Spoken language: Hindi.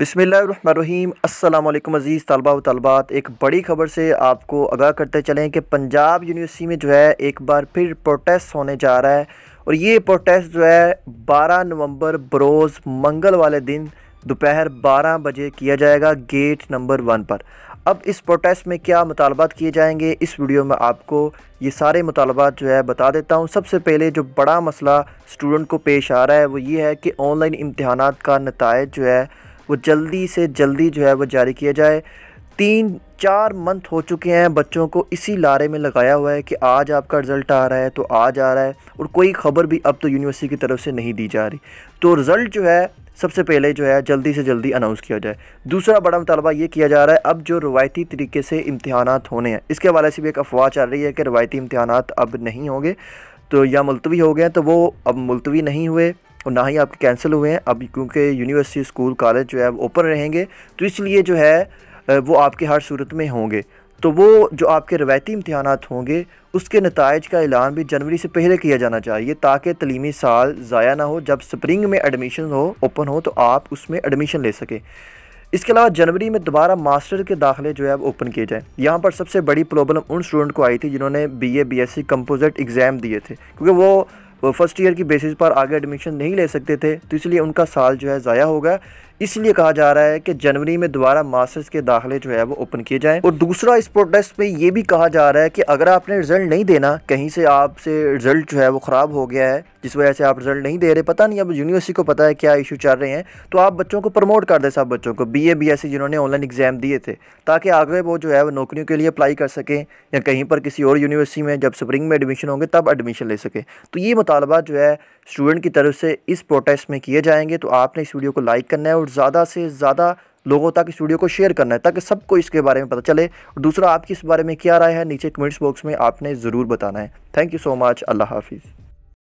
बिसमीम् अल्लाम अज़ीज़ तलबा तलबात एक बड़ी खबर से आपको आगाह करते चलें कि पंजाब यूनिवर्सिटी में जो है एक बार फिर प्रोटेस्ट होने जा रहा है और ये प्रोटेस्ट जो है 12 नवंबर बरोज़ मंगल वाले दिन दोपहर 12 बजे किया जाएगा गेट नंबर वन पर अब इस प्रोटेस्ट में क्या मुतालबात किए जाएंगे इस वीडियो में आपको ये सारे मुतालबात जो है बता देता हूँ सबसे पहले जो बड़ा मसला स्टूडेंट को पेश आ रहा है वो ये है कि ऑनलाइन इम्तहान का नतज जो है वो जल्दी से जल्दी जो है वो जारी किया जाए तीन चार मंथ हो चुके हैं बच्चों को इसी लारे में लगाया हुआ है कि आज आपका रिज़ल्ट आ रहा है तो आज आ रहा है और कोई खबर भी अब तो यूनिवर्सिटी की तरफ से नहीं दी जा रही तो रिज़ल्ट जो है सबसे पहले जो है जल्दी से जल्दी अनाउंस किया जाए दूसरा बड़ा मुतालबा ये किया जा रहा है अब जो रवायती तरीके से इम्तहान होने हैं इसके हवाले से भी एक अफवाह चल रही है कि रवायती इम्तहान अब नहीं होंगे तो या मुलतवी हो गए तो वो अब मुलतवी नहीं हुए और ना ही आपके कैंसिल हुए हैं अब क्योंकि यूनिवर्सिटी स्कूल कॉलेज जो है ओपन रहेंगे तो इसलिए जो है वो आपके हर सूरत में होंगे तो वो जो आपके रवायती इम्तहान होंगे उसके नतज का ऐलान भी जनवरी से पहले किया जाना चाहिए ताकि तलीमी साल ज़ाया ना हो जब स्प्रिंग में एडमिशन हो ओपन हो तो आप उसमें एडमिशन ले सकें इसके अलावा जनवरी में दोबारा मास्टर के दाखिले जो है अब ओपन किए जाएँ यहाँ पर सबसे बड़ी प्रॉब्लम उन स्टूडेंट को आई थी जिन्होंने B A B S C composite exam दिए थे क्योंकि वो वो फर्स्ट ईयर की बेसिस पर आगे एडमिशन नहीं ले सकते थे तो इसलिए उनका साल जो है ज़ाया होगा इसलिए कहा जा रहा है कि जनवरी में दोबारा मास्टर्स के दाखिले जो है वो ओपन किए जाएं और दूसरा इस प्रोटेस्ट में ये भी कहा जा रहा है कि अगर आपने रिजल्ट नहीं देना कहीं से आपसे रिजल्ट जो है वो ख़राब हो गया है जिस वजह से आप रिजल्ट नहीं दे रहे पता नहीं अब यूनिवर्सिटी को पता है क्या इशू चल रहे हैं तो आप बच्चों को प्रमोट कर दें सब बच्चों को B A B S C जिन्होंने ऑनलाइन एग्ज़ाम दिए थे ताकि आगे वो जो है वो नौकरियों के लिए अप्लाई कर सकें या कहीं पर किसी और यूनिवर्सिटी में जब स्प्रिंग में एडमिशन होंगे तब एडमिशन ले सकें तो ये मुतालबा जो है स्टूडेंट की तरफ से इस प्रोटेस्ट में किए जाएंगे तो आपने इस वीडियो को लाइक करना है और ज़्यादा से ज़्यादा लोगों तक इस वीडियो को शेयर करना है ताकि सबको इसके बारे में पता चले और दूसरा आपकी इस बारे में क्या राय है नीचे कमेंट्स बॉक्स में आपने ज़रूर बताना है थैंक यू सो मच अल्लाह हाफिज़